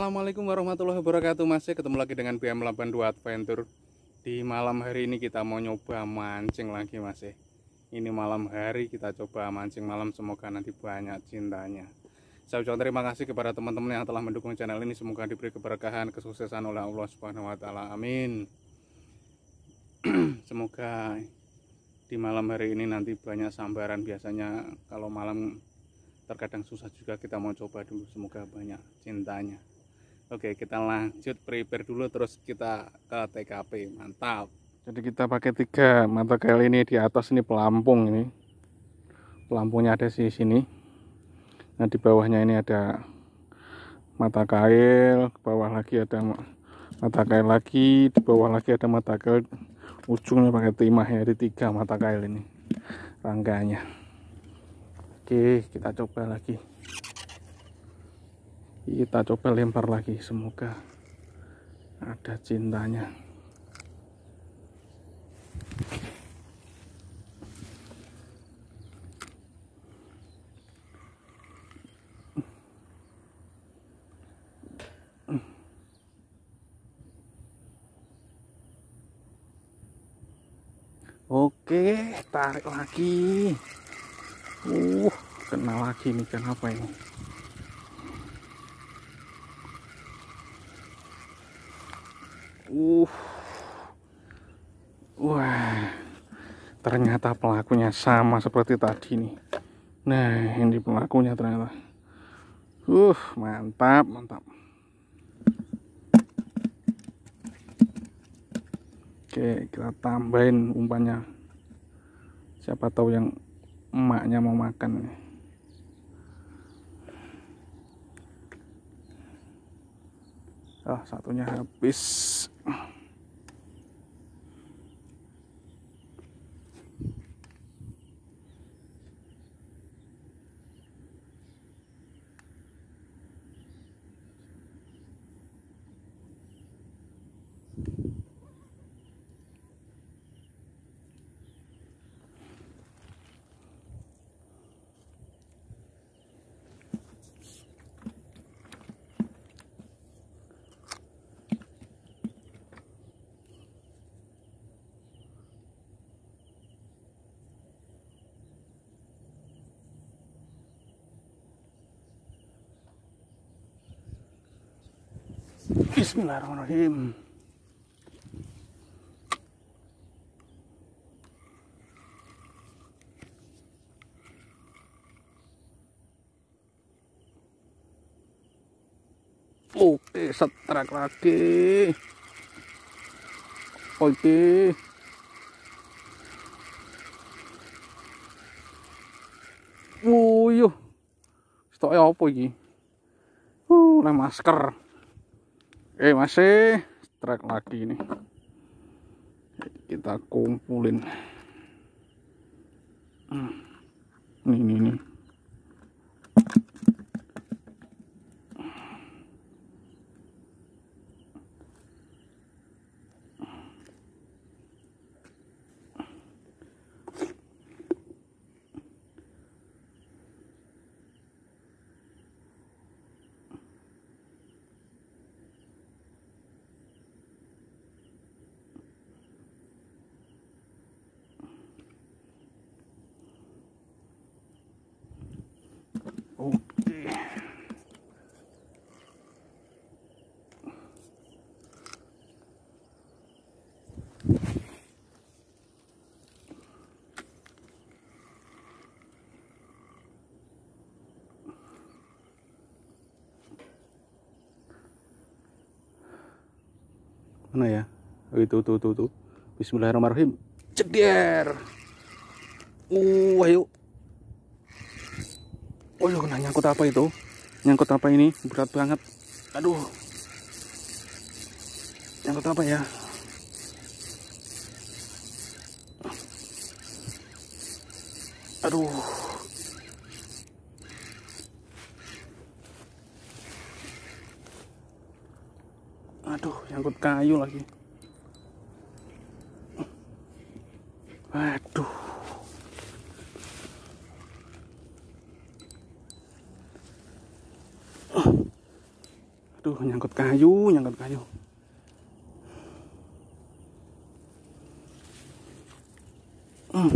Assalamualaikum warahmatullahi wabarakatuh Masih ketemu lagi dengan BM82 Adventure Di malam hari ini kita mau nyoba mancing lagi masih eh. Ini malam hari kita coba mancing malam Semoga nanti banyak cintanya Saya ucapkan terima kasih kepada teman-teman yang telah mendukung channel ini Semoga diberi keberkahan, kesuksesan oleh Allah Subhanahu Wa Taala. Amin Semoga di malam hari ini nanti banyak sambaran Biasanya kalau malam terkadang susah juga kita mau coba dulu semoga banyak cintanya Oke, kita lanjut prepare dulu terus kita ke TKP. Mantap. Jadi kita pakai tiga mata kail ini di atas ini pelampung ini. Pelampungnya ada di sini. Nah, di bawahnya ini ada mata kail, ke bawah lagi ada mata kail lagi, di bawah lagi ada mata kail ujungnya pakai timah ya, di tiga mata kail ini rangkanya. Oke, kita coba lagi kita coba lempar lagi semoga ada cintanya Oke, tarik lagi. Uh, kena lagi nih, kenapa ini? Uh. Wah. Ternyata pelakunya sama seperti tadi nih. Nah, ini pelakunya ternyata. Uh, mantap, mantap. Oke, kita tambahin umpannya. Siapa tahu yang emaknya mau makan. nih. Ah, oh, satunya habis. Oh. Bismillahirrahmanirrahim. Oke, setrek lagi. Oke. Wuyuh. Stoknya apa ini? Uh, masker. Oke eh, masih strike lagi ini kita kumpulin hmm, ini ini, ini. mana ya oh, itu tuh tuh tuh Bismillahirrahmanirrahim ceder uh ayo oh yuk iya, nah, nyangkut apa itu nyangkut apa ini berat banget aduh nyangkut apa ya aduh aduh nyangkut kayu lagi aduh aduh nyangkut kayu nyangkut kayu mm.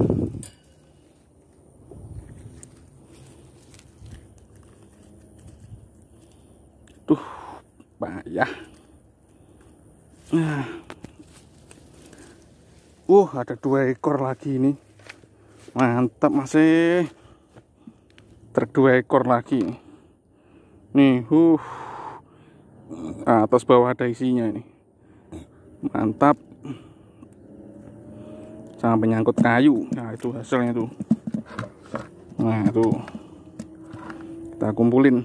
Nah. Uh, ada dua ekor lagi ini. Mantap masih. terdua ekor lagi. Nih, uh. Atas bawah ada isinya ini. Mantap. Sangat penyangkut kayu. Nah, itu hasilnya tuh. Nah, itu. Kita kumpulin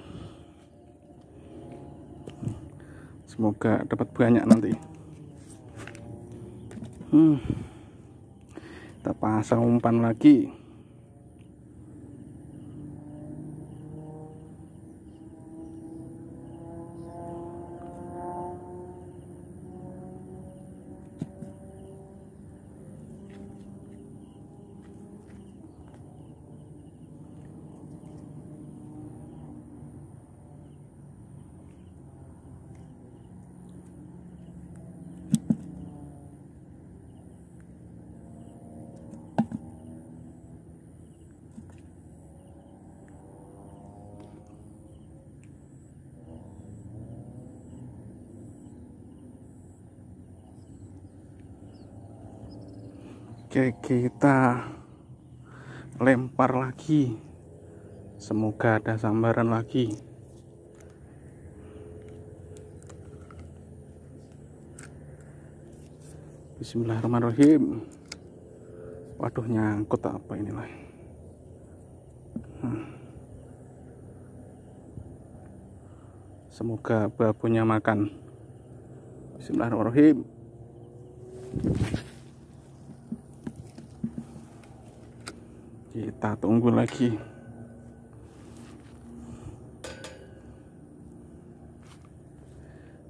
semoga dapat banyak nanti hmm. kita pasang umpan lagi Oke, kita lempar lagi. Semoga ada sambaran lagi. Bismillahirrahmanirrahim. Waduh, nyangkut apa ini lah hmm. Semoga babunya makan. Bismillahirrahmanirrahim. kita tunggu lagi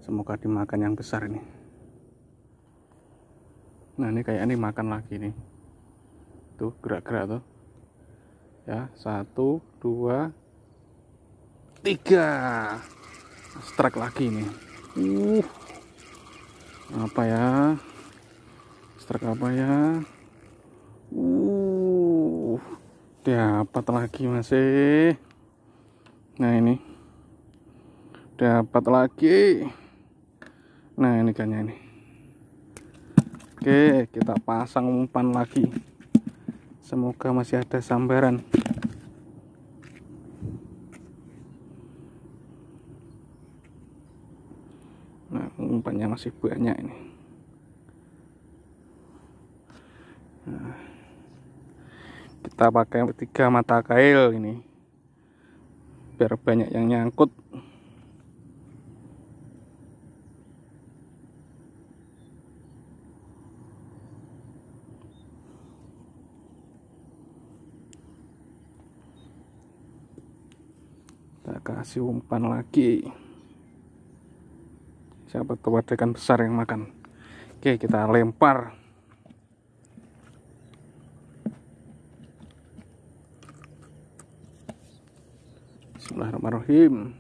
semoga dimakan yang besar ini nah ini kayaknya ini makan lagi nih tuh gerak-gerak tuh ya satu dua tiga strike lagi nih uh apa ya strike apa ya uh dapat lagi masih eh. nah ini dapat lagi nah ini kayaknya ini oke kita pasang umpan lagi semoga masih ada sambaran nah umpannya masih banyak ini kita pakai tiga mata kail ini biar banyak yang nyangkut kita kasih umpan lagi siapa tuh ada ikan besar yang makan oke kita lempar Bismillahirrahmanirrahim.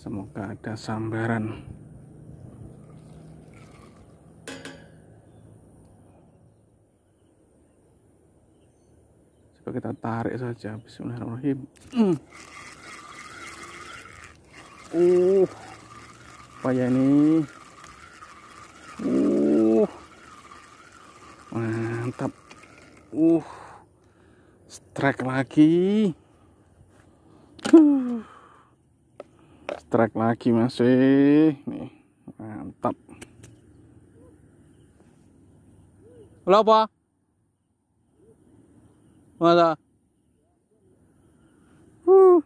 Semoga ada sambaran. Coba kita tarik saja. Bismillahirrahmanirrahim. Uh, apa ya ini? mantap uh strike lagi uh, strike lagi masih nih mantap lo apa mana uh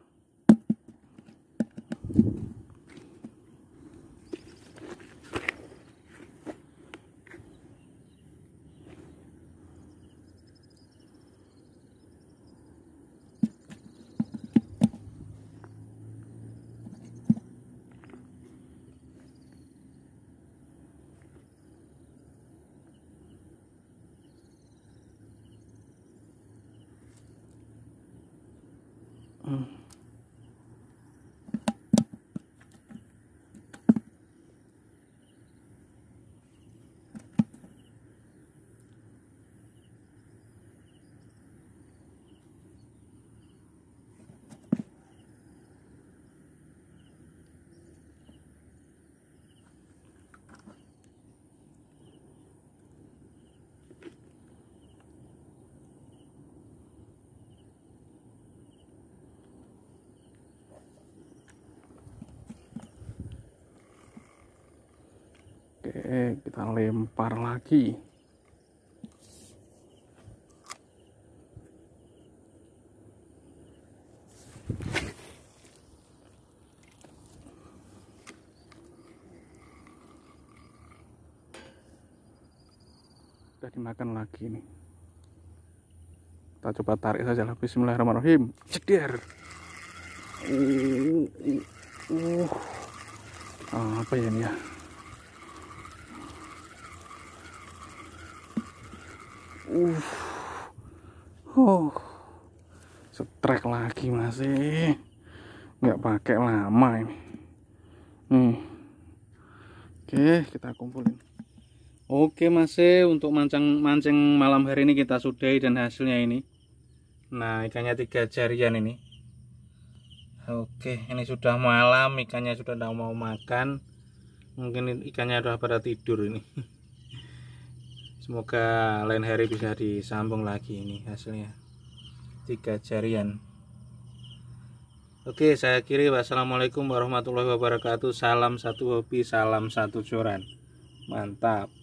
Oke, eh, kita lempar lagi. Udah dimakan lagi nih. Kita coba tarik saja lah. Bismillahirrahmanirrahim. Ceder. Uh, uh, uh. Ah, apa ya ini ya? Uh. Huh. Setrek lagi masih. Eh. Nggak pakai lama ini. Hmm. Oke, kita kumpulin. Oke, masih eh, untuk mancing mancing malam hari ini kita sudahi dan hasilnya ini. Nah, ikannya tiga jarian ini. Oke, ini sudah malam, ikannya sudah tidak mau makan. Mungkin ikannya sudah pada tidur ini. semoga lain hari bisa disambung lagi ini hasilnya tiga jarian Oke saya kiri wassalamualaikum warahmatullahi wabarakatuh salam satu hobi salam satu joran mantap